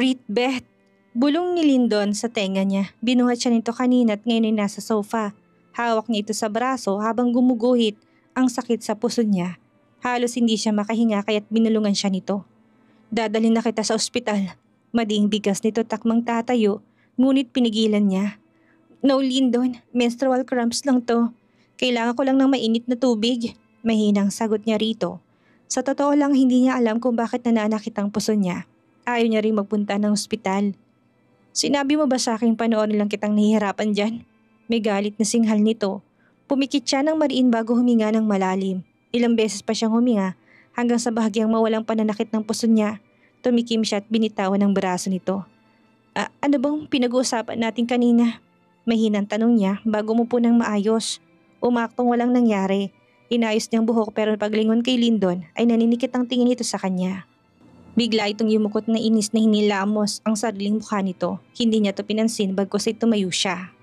Brit Beth. Bulong ni Lindon sa tenga niya. Binuhat siya nito kanina at ngayon ay nasa sofa. Hawak niya ito sa braso habang gumuguhit ang sakit sa puso niya. Halos hindi siya makahinga kaya't binulungan siya nito. Dadalhin na kita sa ospital. Madiing bigas nito takmang tatayo, ngunit pinigilan niya. No, Lindon, menstrual cramps lang to. Kailangan ko lang ng mainit na tubig. Mahinang sagot niya rito. Sa totoo lang hindi niya alam kung bakit nananakit ang puso niya ayaw niya rin magpunta ng ospital. Sinabi mo ba sa akin panoorin lang kitang nahihirapan dyan? May galit na singhal nito. Pumikit siya ng mariin bago huminga ng malalim. Ilang beses pa siyang huminga hanggang sa bahagyang mawalang pananakit ng puso niya. Tumikim siya at binitawan ang braso nito. Ah, ano bang pinag-uusapan natin kanina? Mahinang tanong niya bago mo po nang maayos. Umaktong walang nangyari. Inayos niyang buhok pero paglingon kay Lindon ay naninikit ang tingin nito sa kanya. Bigla itong yumukot na inis na hinilamos ang sariling mukha nito. Hindi niya to pinansin bagkos ay tumayo siya.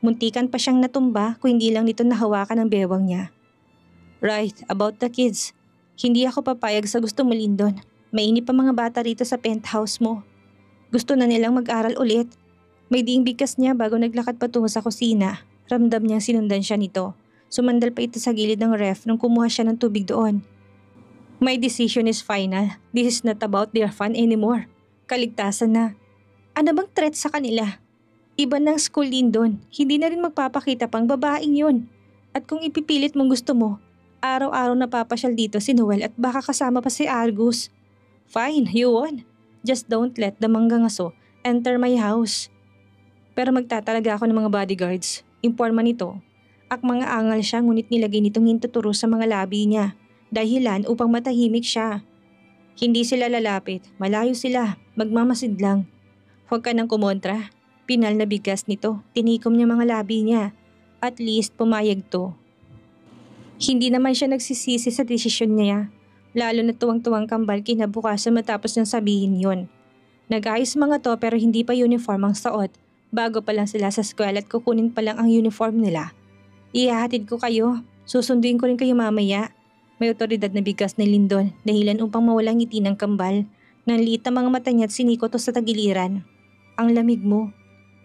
Muntikan pa siyang natumba kung hindi lang nito nahawakan ang bewang niya. Right, about the kids. Hindi ako papayag sa gusto mo, Lindon. Mainip pa mga bata rito sa penthouse mo. Gusto na nilang mag-aral ulit. May ding bigkas niya bago naglakad patungo sa kusina. Ramdam niya sinundan siya nito. Sumandal pa ito sa gilid ng ref nung kumuha siya ng tubig doon. My decision is final. This is not about their fun anymore. Kaligtasan na. Ano bang threat sa kanila? Iba ng school din doon. Hindi na rin magpapakita pang babaeng yun. At kung ipipilit mong gusto mo, araw-araw napapasyal dito si Noel at baka kasama pa si Argus. Fine, you won. Just don't let the manggangaso enter my house. Pero magtatalaga ako ng mga bodyguards. Informa nito. Ak mga angal siya ngunit nilagay nitong hintuturo sa mga labi niya dahilan upang matahimik siya. Hindi sila lalapit, malayo sila, magmamasid lang. Huwag ka nang kumontra. Pinal na bigas nito, tinikom niya mga labi niya. At least pumayag to. Hindi naman siya nagsisisi sa desisyon niya. Lalo na tuwang-tuwang kambal kinabukasan matapos niyang sabihin yon. Nag-ayos mga to pero hindi pa uniform ang suot. Bago pa lang sila sa eskwela at kukunin pa lang ang uniform nila. Ihahatid ko kayo. Susunduin ko rin kayo mamaya. May otoridad na bigas ni Lindon dahilan upang mawalang ngiti ng kambal. Nang liit na mga mata niya at sinikoto sa tagiliran. Ang lamig mo.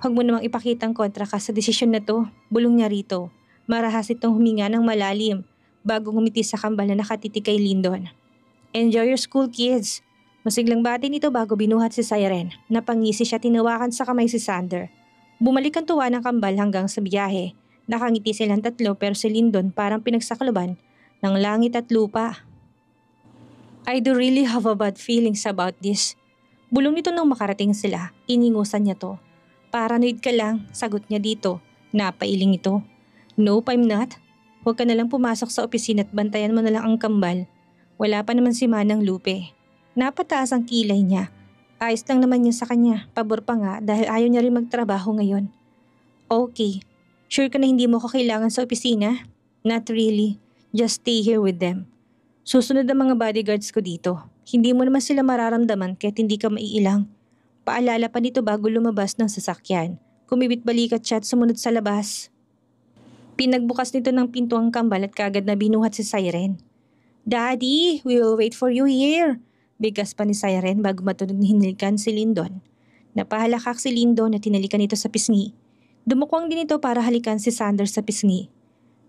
Huwag mo namang ipakita ang kontra ka sa desisyon na to. Bulong niya rito. Marahas itong huminga ng malalim bago ngumiti sa kambal na nakatitig kay Lindon. Enjoy your school kids. Masiglang bati nito bago binuhat si Siren. Napangisi siya tinawakan sa kamay si Sander. Bumalik ang tuwa ng kambal hanggang sa biyahe. Nakangiti silang tatlo pero si Lindon parang pinagsakloban ng langit at lupa. I do really have a bad feelings about this. Bulong nito nang makarating sila, iningusan niya to. Paranoid ka lang, sagot niya dito. Napailing ito. Nope, I'm not. Huwag ka nalang pumasok sa opisina at bantayan mo nalang ang kambal. Wala pa naman si Manang Lupe. Napataas ang kilay niya. Ayos lang naman yun sa kanya, pabor pa nga dahil ayaw niya rin magtrabaho ngayon. Okay, sure ka na hindi mo ko kailangan sa opisina? Not really. Just stay here with them. Susunod ang mga bodyguards ko dito. Hindi mo naman sila mararamdaman kahit hindi ka maiilang. Paalala pa nito bago lumabas ng sasakyan. Kumibit balikat siya at sumunod sa labas. Pinagbukas nito ng pinto ang kambal at kagad na binuhat si Siren. Daddy, we will wait for you here. Bigas pa ni Siren bago matunog hinilikan si Lindon. Napahalakak si Lindon at tinalikan ito sa pisngi. Dumukwang din ito para halikan si Sanders sa pisngi.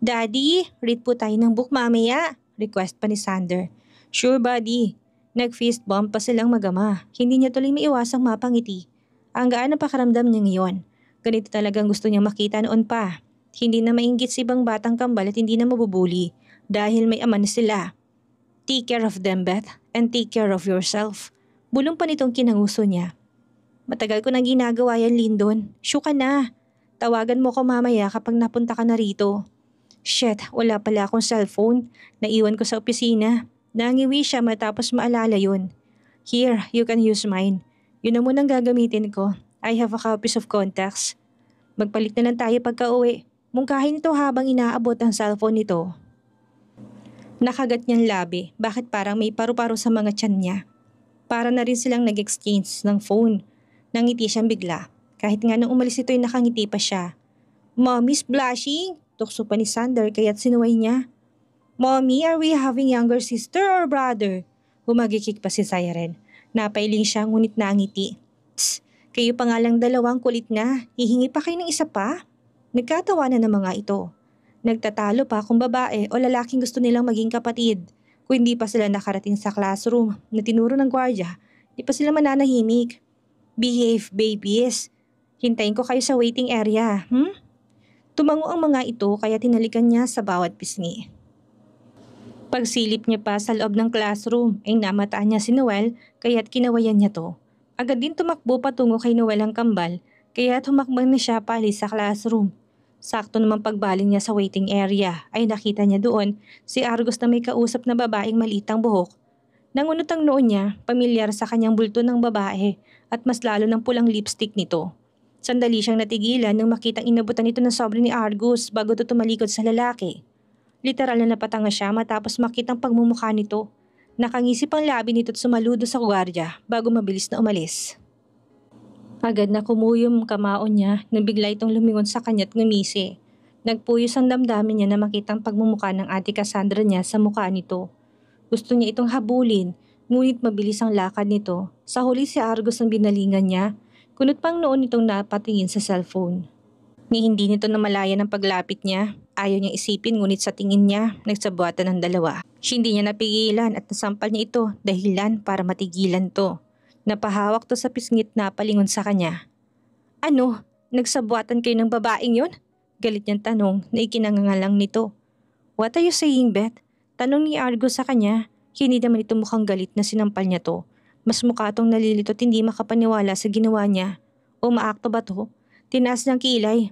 Daddy, read po tayo ng book mamaya, request pa ni Sander. Sure buddy. Nag-fist bump pa silang magama. Hindi niya tuloy maiwasang mapangiti. Ang gaano pakaramdam niya ngayon. Ganito talagang gusto niyang makita noon pa. Hindi na mainggit si ibang batang kambal at hindi na mabubuli dahil may aman na sila. Take care of them, Beth, and take care of yourself. Bulong pa nitong kinanguso niya. Matagal ko nang ginagawa yan, Lindon. Sure ka na. Tawagan mo ko mamaya kapag napunta ka na rito. Shit, wala pala akong cellphone. Naiwan ko sa opisina. Nangiwi siya matapos maalala yun. Here, you can use mine. Yun na munang gagamitin ko. I have a copies of contacts. Magpalit na lang tayo pagka-uwi. Mungkahin to habang inaabot ang cellphone nito. Nakagat niyang labi. Bakit parang may paru-paro sa mga tiyan niya? Para na rin silang nag-exchange ng phone. Nangiti siyang bigla. Kahit nga nung umalis ito ay nakangiti pa siya. Mommy's blushing! Tukso pa ni Sander kaya't sinuway niya. Mommy, are we having younger sister or brother? Humagikik pa si Siren. Napailing siya ngunit nangiti. Tss, kayo pa nga lang dalawang kulit na. Hihingi pa kayo ng isa pa? Nagkatawa na ng mga ito. Nagtatalo pa kung babae o lalaking gusto nilang maging kapatid. Kung hindi pa sila nakarating sa classroom na tinuro ng gwardya, di pa sila mananahimik. Behave, babies. Hintayin ko kayo sa waiting area, hmm? Tumango ang mga ito kaya tinalikan niya sa bawat pisngi. Pagsilip niya pa sa loob ng classroom ay namataan niya si Noel kaya't kinawayan niya to. Agad din tumakbo patungo kay Noel ang kambal kaya humakbang na siya paalis sa classroom. Sakto naman pagbaling niya sa waiting area ay nakita niya doon si Argos na may kausap na babaeng malitang buhok. Nangunot ang noon niya, pamilyar sa kanyang bulto ng babae at mas lalo ng pulang lipstick nito. Sandali siyang natigilan nang makitang inabutan ito ng sobre ni Argus bago ito tumalikod sa lalaki. Literal na napatanga siya matapos makitang pagmumukha nito. Nakangisip ang labi nito at sumaludo sa gwardya bago mabilis na umalis. Agad na kumuyom ang kamao niya nang bigla itong lumingon sa kanya at ngumisi. Nagpuyos ang damdamin niya na makitang pagmumukha ng ate Cassandra niya sa mukha nito. Gusto niya itong habulin, ngunit mabilis ang lakad nito. Sa huli si Argus ang binalingan niya Kunot pang noon itong napatingin sa cellphone. Ni hindi nito namalayan ang paglapit niya. Ayaw niyang isipin ngunit sa tingin niya, nagsabuatan ng dalawa. Hindi niya napigilan at nasampal niya ito dahilan para matigilan to. Napahawak to sa pisngit na palingon sa kanya. Ano? Nagsabuatan kayo ng babaeng yon? Galit niyang tanong na ikinangangalang nito. What are you saying, Beth? Tanong ni Argo sa kanya. Hindi naman ito mukhang galit na sinampal niya to. Mas mukha tong nalilito at hindi makapaniwala sa ginawa niya. Umaakto ba to? Tinaas ng kilay.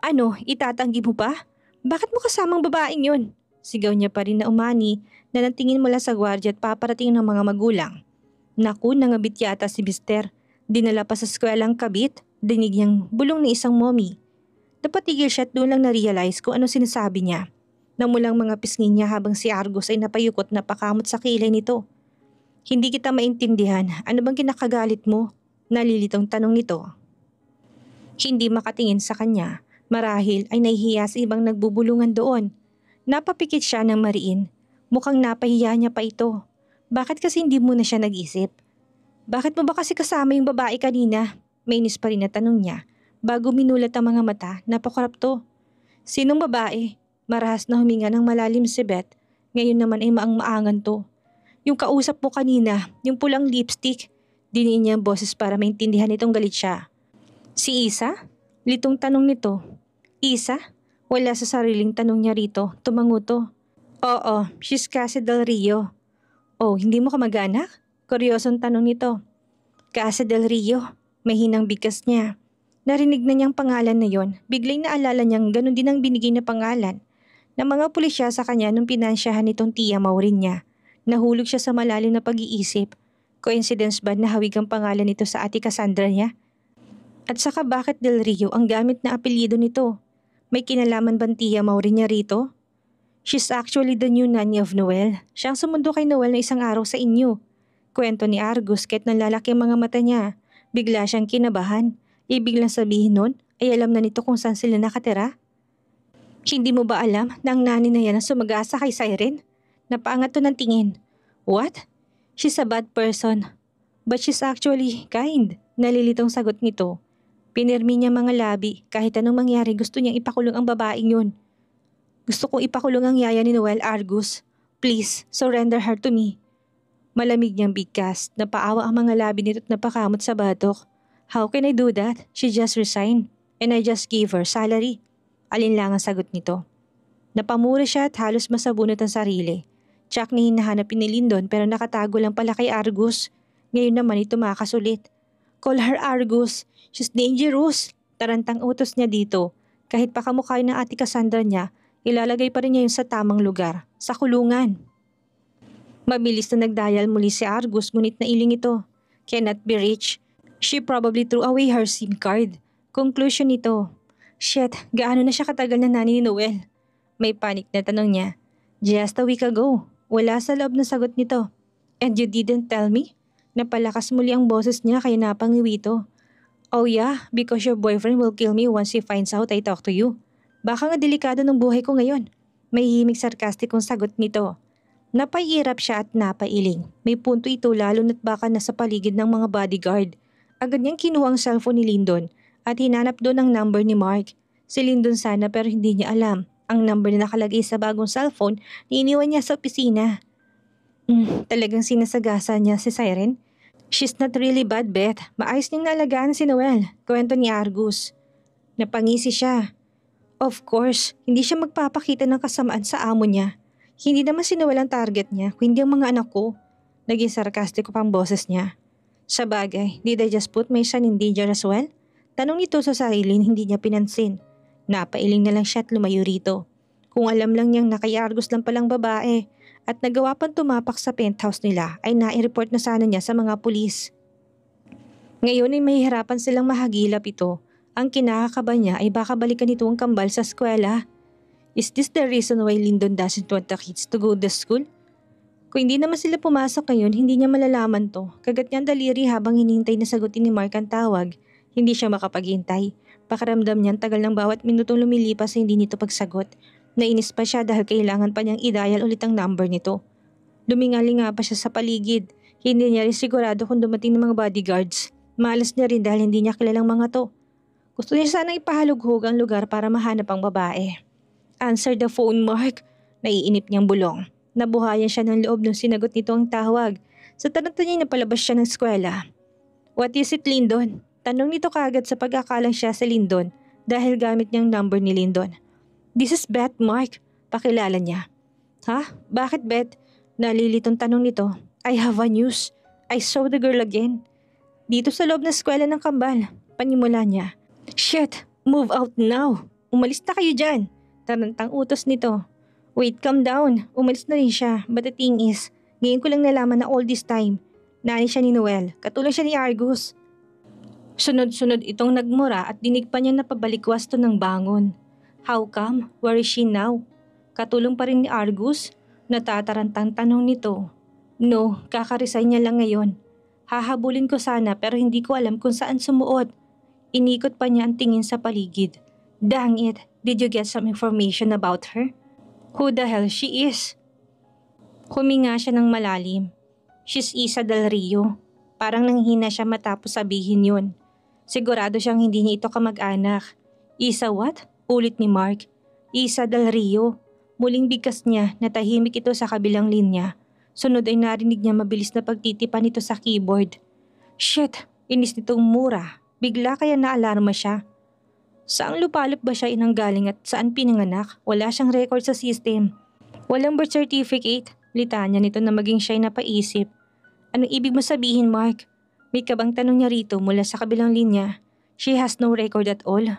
Ano, itatanggi mo pa? Bakit mo kasamang babaeng yun? Sigaw niya pa rin na umani na natingin mula sa gwardya at paparating ng mga magulang. Naku, nangabit yata si mister. Dinala pa sa skwelang kabit, dinig niyang bulong ni isang mommy. Napatigil siya at doon lang na-realize kung ano sinasabi niya. Namulang mga pisngin niya habang si Argos ay napayukot na pakamot sa kilay nito. Hindi kita maintindihan. Ano bang kinakagalit mo? Nalilitong tanong nito. Hindi makatingin sa kanya. Marahil ay nahihiya sa ibang nagbubulungan doon. Napapikit siya ng mariin. Mukhang napahiya niya pa ito. Bakit kasi hindi mo na siya nag-isip? Bakit mo ba kasi kasama yung babae kanina? Mainis pa rin na tanong niya. Bago minulat ang mga mata, napakorapto. Sinong babae? Marahas na huminga ng malalim si Beth. Ngayon naman ay maang-maangan to. Yung kausap mo kanina, yung pulang lipstick, diniin niya ang boses para maintindihan itong galit siya. Si Isa? Litong tanong nito. Isa? Wala sa sariling tanong niya rito. Tumanguto. Oo, she's Casa del Rio. Oh, hindi mo kamag anak Kuryosong tanong nito. Casa del Rio. Mahinang bigkas niya. Narinig na niyang pangalan na yon. Biglang naalala niyang ganun din ang binigay na pangalan ng mga pulisya sa kanya nung pinansyahan nitong tiya Maurin niya. Nahulog siya sa malalim na pag-iisip. Coincidence ba na hawig ang pangalan nito sa ati Cassandra niya? At saka bakit Del Rio ang gamit na apelyido nito? May kinalaman ba Tia Mauri niya rito? She's actually the new nanny of Noel. Siyang sumundo kay Noel na isang araw sa inyo. Kwento ni Argus kahit ng lalaki ang mga mata niya. Bigla siyang kinabahan. Ibig lang sabihin nun ay alam na nito kung saan sila nakatira? Hindi mo ba alam na ang nani na yan ang sumagasa kay Siren? Napaangat to ng tingin. What? She's a bad person. But she's actually kind. Nalilitong sagot nito. Pinirmi niya mga labi. Kahit anong mangyari, gusto niyang ipakulong ang babaeng yun. Gusto kong ipakulong ang yaya ni Noel Argus. Please, surrender her to me. Malamig niyang bigkas. Napaawa ang mga labi nito at napakamot sa batok. How can I do that? She just resigned. And I just gave her salary. Alin lang ang sagot nito. Napamura siya at halos masabunot ang sarili. Chuck na hinahanap ni Lindon pero nakatago lang pala kay Argus. Ngayon naman ito tumakas Call her Argus. She's dangerous. Tarantang utos niya dito. Kahit pa kamukha ng ate Cassandra niya, ilalagay pa rin niya yun sa tamang lugar, sa kulungan. Mabilis na nagdayal muli si Argus ngunit nailing ito. Cannot be rich. She probably threw away her SIM card. Conclusion nito. Shit, gaano na siya katagal na nani ni Noel? May panic na tanong niya. Just a week ago. Wala sa loob na sagot nito. And you didn't tell me? Napalakas muli ang boses niya kaya napangiwi ito. Oh yeah, because your boyfriend will kill me once he finds out I talk to you. Baka nga delikado ng buhay ko ngayon. May himig sarkastikong sagot nito. Napaiirap siya at napailing. May punto ito lalo na't baka nasa paligid ng mga bodyguard. Agad niyang kinuha ang cellphone ni Lyndon at hinanap doon ang number ni Mark. Si Lyndon sana pero hindi niya alam. Ang number na nakalagay sa bagong cellphone na iniwan niya sa opisina. Mm, talagang sinasagasa niya si Siren. She's not really bad, Beth. Maayos niyang nalagaan si Noel, kwento ni Argus. Napangisi siya. Of course, hindi siya magpapakita ng kasamaan sa amo niya. Hindi naman si Noel ang target niya, kundi ang mga anak ko. Naging sarcastic pang boses niya. Sa bagay, did I just put my son in danger as well? Tanong nito sa sarili hindi niya pinansin. Napailing na lang siya at lumayo rito. Kung alam lang niyang nakayargos lang palang babae at nagawa pang tumapak sa penthouse nila ay nai-report na sana niya sa mga pulis. Ngayon ay mahihirapan silang mahagilap ito. Ang kinakakaba niya ay baka balikan ito ang kambal sa eskwela. Is this the reason why Lyndon doesn't want the kids to go to school? Kung hindi naman sila pumasok ngayon, hindi niya malalaman to. Kagat niya ang daliri habang hinihintay na sagutin ni Mark ang tawag hindi siya makapaghintay. Pakaramdam niyan tagal ng bawat minutong lumilipas na hindi nito pagsagot. Nainis pa siya dahil kailangan pa niyang i-dial ulit ang number nito. Lumingaling nga pa siya sa paligid. Hindi niya rin sigurado kung dumating ng mga bodyguards. Malas niya rin dahil hindi niya kilalang mga to. Gusto niya sana ipahalughog ang lugar para mahanap ang babae. Answer the phone, Mark. Naiinip niyang bulong. Nabuhayan siya ng loob nung sinagot nito ang tawag. Sa tanong niya napalabas siya ng eskwela. What is it, Lindon? Tanong nito kaagad sa pagkakalang siya sa Lindon dahil gamit niyang number ni Lindon. This is Beth Mark, pakilala niya. Ha? Bakit Beth? Nalilitong tanong nito. I have a news. I saw the girl again. Dito sa loob ng eskwela ng kambal, panimula niya. Shit, move out now. Umalis na kayo dyan. Tarantang utos nito. Wait, calm down. Umalis na rin siya. But the thing is, ngayon ko lang nalaman na all this time, nani siya ni Noel, katulong siya ni Argus. Sunod-sunod itong nagmura at dinig pa niya na pabalikwasto ng bangon. How come? Where is she now? Katulong pa rin ni Argus? Natatarantang tanong nito. No, kakarisay niya lang ngayon. Hahabulin ko sana pero hindi ko alam kung saan sumuot. Inikot pa niya ang tingin sa paligid. Dang it, did you get some information about her? Who the hell she is? Huminga siya ng malalim. She's Isa Del Rio. Parang nanghina siya matapos sabihin yun. Sigurado siyang hindi niya ito kamag-anak. Isa what? Ulit ni Mark. Isa Del Rio. Muling bigkas niya na tahimik ito sa kabilang linya. Sunod ay narinig niya mabilis na pagtitipan nito sa keyboard. Shit! Inis nitong mura. Bigla kaya naalarma siya. Saan lupalop ba siya inanggaling at saan pinanganak? Wala siyang record sa system. Walang birth certificate. Litanya nito na maging siya'y napaisip. Anong ibig mo sabihin, Mark? Makeup ang tanong niya rito mula sa kabilang linya. She has no record at all.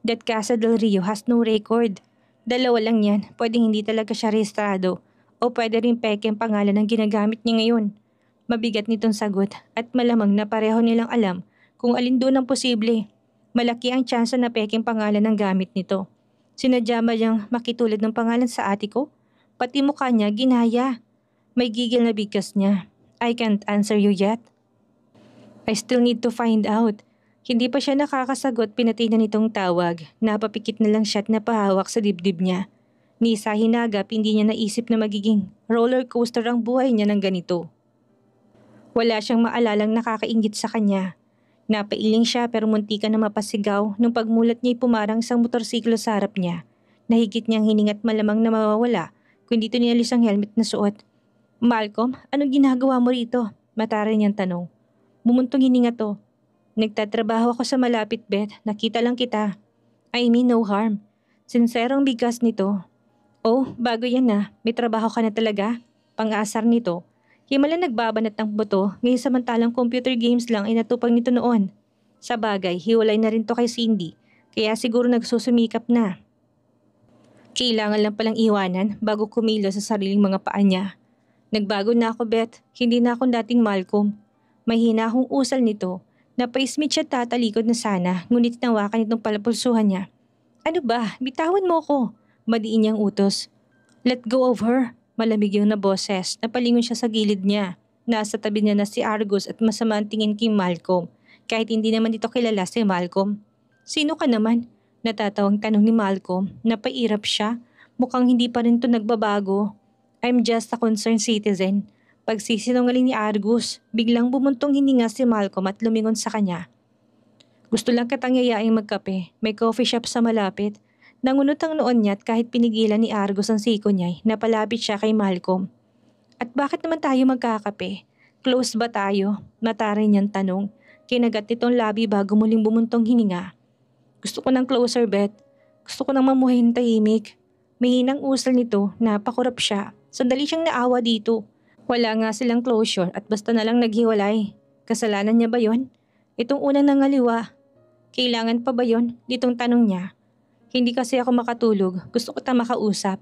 That Casa del Rio has no record. Dalawa lang yan. Pwedeng hindi talaga siya rehistrado. O pwede rin peke ang pangalan ng ginagamit niya ngayon. Mabigat nitong sagot at malamang na pareho nilang alam kung alin doon ang posible. Malaki ang tsansa na peke ang pangalan ng gamit nito. Sinadya niyang makitulad ng pangalan sa atiko? Pati mukha niya ginaya. May gigil na bigkas niya. I can't answer you yet. I still need to find out. Hindi pa siya nakakasagot pinatay na nitong tawag. Napapikit na lang siya at napahawak sa dibdib niya. Ni sa hinagap, hindi niya naisip na magiging roller coaster ang buhay niya ng ganito. Wala siyang maalalang nakakaingit sa kanya. Napailing siya pero muntikan na mapasigaw nung pagmulat niya'y pumarang isang motorsiklo sa harap niya. Nahigit niyang hiningat malamang na mawawala kundi ito nilalis ang helmet na suot. Malcolm, anong ginagawa mo rito? Mataray niyang tanong. Bumuntong hininga to. Nagtatrabaho ako sa malapit, Beth. Nakita lang kita. I mean, no harm. Sinserong bigas nito. Oh, bago yan na. Ah. May trabaho ka na talaga. Pang-asar nito. Himala nagbabanat ng buto, ngayon samantalang computer games lang ay natupang nito noon. Sa bagay, hiwalay na rin to kay Cindy, kaya siguro nagsusumikap na. Kailangan lang palang iwanan bago kumilo sa sariling mga paa niya. Nagbago na ako, Beth. Hindi na akong dating Malcolm. Mahina akong usal nito. Napaismit siya tatalikod na sana, ngunit nawakan itong palapulsuhan niya. Ano ba? Bitawan mo ko. Madiin niyang utos. Let go of her. Malamig yung naboses. Napalingon siya sa gilid niya. Nasa tabi niya na si Argus at masama ang tingin kay Malcolm. Kahit hindi naman dito kilala si Malcolm. Sino ka naman? Natatawang tanong ni Malcolm. Napairap siya. Mukhang hindi pa rin to nagbabago. I'm just a concerned citizen. Pagsisinungaling ni Argus, biglang bumuntong hininga si Malcolm at lumingon sa kanya. Gusto lang kitang magkape. May coffee shop sa malapit. Nangunot ang noon niya at kahit pinigilan ni Argos ang siko niya, napalapit siya kay Malcolm. At bakit naman tayo magkakape? Close ba tayo? Mataray niyang tanong. Kinagat nitong labi bago muling bumuntong hininga. Gusto ko ng closer, bet. Gusto ko ng mamuhin tahimik. Mahinang usal nito, napakurap siya. Sandali siyang naawa dito. Wala nga silang closure at basta na lang naghiwalay. Kasalanan niya ba yon? Itong unang nangaliwa. Kailangan pa ba yon? Ditong tanong niya. Hindi kasi ako makatulog. Gusto ko ta makausap.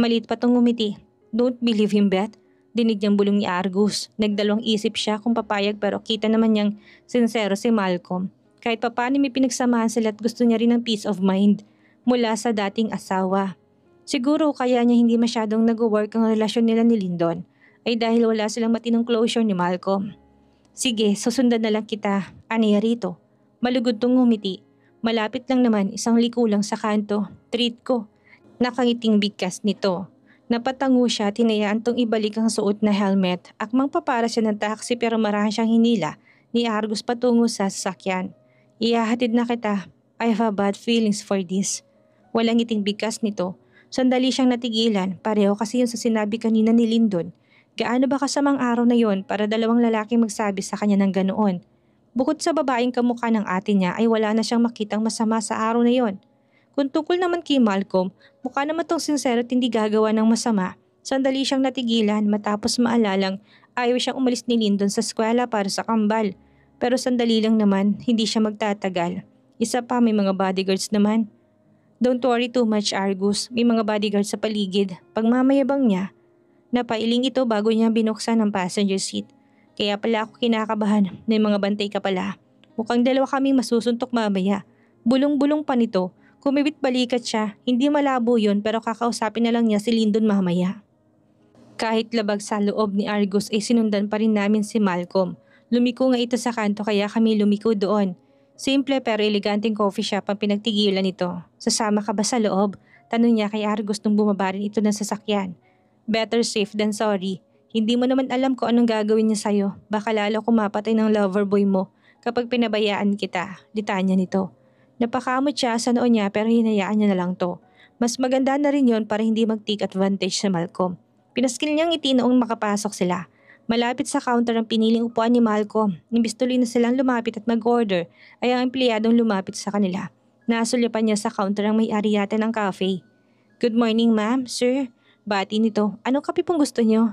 Malit pa tong ngumiti. Don't believe him, Beth. Dinig niyang bulong ni Argus. Nagdalawang isip siya kung papayag pero kita naman niyang sincero si Malcolm. Kahit papano may pinagsamahan sila at gusto niya rin ng peace of mind mula sa dating asawa. Siguro kaya niya hindi masyadong nag-work ang relasyon nila ni Lindon ay dahil wala silang matinong closure ni Malcolm. Sige, susundan na lang kita, aniya rito. Malugod tong ngumiti. Malapit lang naman isang liko lang sa kanto. Treat ko. Nakangiting bigkas nito. Napatango siya at hinayaan tong ibalik ang suot na helmet. Akmang papara siya ng taxi pero marahan siyang hinila ni Argus patungo sa sasakyan. Iyahatid na kita. I have a bad feelings for this. Walang iting bigkas nito. Sandali siyang natigilan, pareho kasi yung sa sinabi kanina ni Lindon Gaano ba kasamang araw na yon para dalawang lalaking magsabi sa kanya ng ganoon? Bukod sa babaeng kamukha ng ate niya ay wala na siyang makitang masama sa araw na yon. Kung tungkol naman kay Malcolm, mukha naman tong sincere at hindi gagawa ng masama. Sandali siyang natigilan matapos maalalang ayaw siyang umalis ni Lindon sa eskwela para sa kambal. Pero sandali lang naman, hindi siya magtatagal. Isa pa may mga bodyguards naman. Don't worry too much Argus, may mga bodyguards sa paligid. Pagmamayabang niya, Napailing ito bago niya binuksan ang passenger seat. Kaya pala ako kinakabahan. May mga bantay ka pala. Mukhang dalawa kaming masusuntok mamaya. Bulong-bulong pa nito. Kumibit balikat siya. Hindi malabo yon pero kakausapin na lang niya si Lindon mamaya. Kahit labag sa loob ni Argus ay sinundan pa rin namin si Malcolm. Lumiko nga ito sa kanto kaya kami lumiko doon. Simple pero eleganteng coffee shop ang pinagtigilan nito. Sasama ka ba sa loob? Tanong niya kay Argus nung bumaba rin ito ng sasakyan. Better safe than sorry. Hindi mo naman alam kung anong gagawin niya sa'yo. Baka lalo kumapatay ng lover boy mo kapag pinabayaan kita. Litanya nito. Napakamot siya sa noon niya pero hinayaan niya na lang to. Mas maganda na rin yon para hindi mag-take advantage sa Malcolm. Pinaskil niyang ngiti noong makapasok sila. Malapit sa counter ang piniling upuan ni Malcolm. Imbis tuloy na silang lumapit at mag-order, ay ang empleyadong lumapit sa kanila. Nasulyapan niya sa counter ang may-ari yata ng cafe. Good morning, ma'am, sir bati nito, anong kape pong gusto nyo?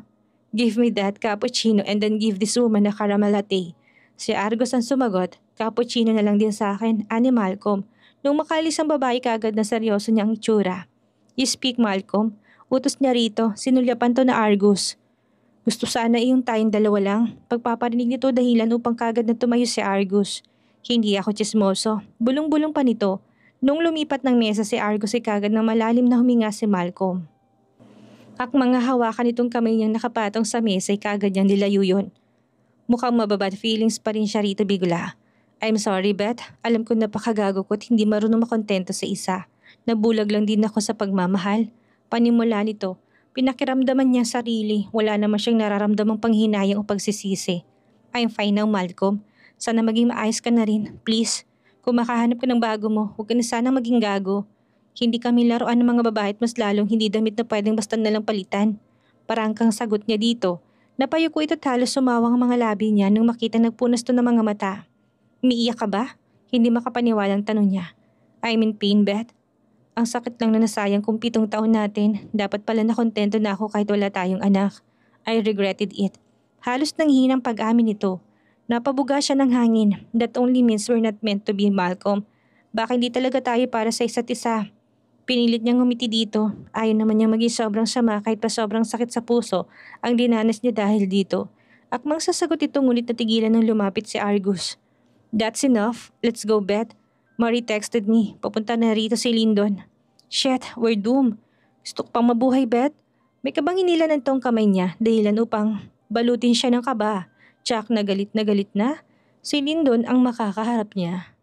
Give me that cappuccino and then give this woman a caramel latte. Si Argos ang sumagot, cappuccino na lang din sa akin, ani Malcolm. Nung makalis ang babae kagad na seryoso niya ang itsura. You speak Malcolm, utos niya rito, sinulyapan to na Argus. Gusto sana iyong tayong dalawa lang. Pagpaparinig nito dahilan upang kagad na tumayo si Argus. Hindi ako chismoso. Bulong-bulong pa nito. Nung lumipat ng mesa si Argus ay kagad na malalim na huminga si Malcolm. At mga hawakan itong kamay niyang nakapatong sa mesa ay kagad niyang nilayo yun. Mukhang mababad feelings pa rin siya rito bigla. I'm sorry, Beth. Alam ko napakagago ko at hindi marunong makontento sa isa. Nabulag lang din ako sa pagmamahal. Panimula nito, pinakiramdaman niya sarili. Wala naman siyang nararamdamang panghinayang o pagsisisi. I'm fine now, Malcolm. Sana maging maayos ka na rin. Please, kung makahanap ka ng bago mo, huwag ka na sanang maging gago. Hindi kami laruan ng mga babae at mas lalong hindi damit na pwedeng basta nalang palitan. Parang kang sagot niya dito. Napayo ko ito halos sumawang mga labi niya nang makita nagpunas to ng mga mata. Umiiyak ka ba? Hindi makapaniwalang tanong niya. I'm in pain, Beth. Ang sakit lang na nasayang kung pitong taon natin. Dapat pala nakontento na ako kahit wala tayong anak. I regretted it. Halos nanghinang pag-amin ito. Napabuga siya ng hangin. That only means we're not meant to be, Malcolm. Baka hindi talaga tayo para sa isa't isa. Pinilit niyang humiti dito. Ayon naman niyang maging sobrang sama kahit pa sobrang sakit sa puso ang dinanas niya dahil dito. Akmang sasagot ito ngunit natigilan ng lumapit si Argus. That's enough. Let's go, Beth. Marie texted me. Papunta na rito si Lindon. Shit, we're doomed. Gusto pang mabuhay, Beth. May kabang hinila ng tong kamay niya dahilan upang balutin siya ng kaba. Jack na galit na galit na. Si Lindon ang makakaharap niya.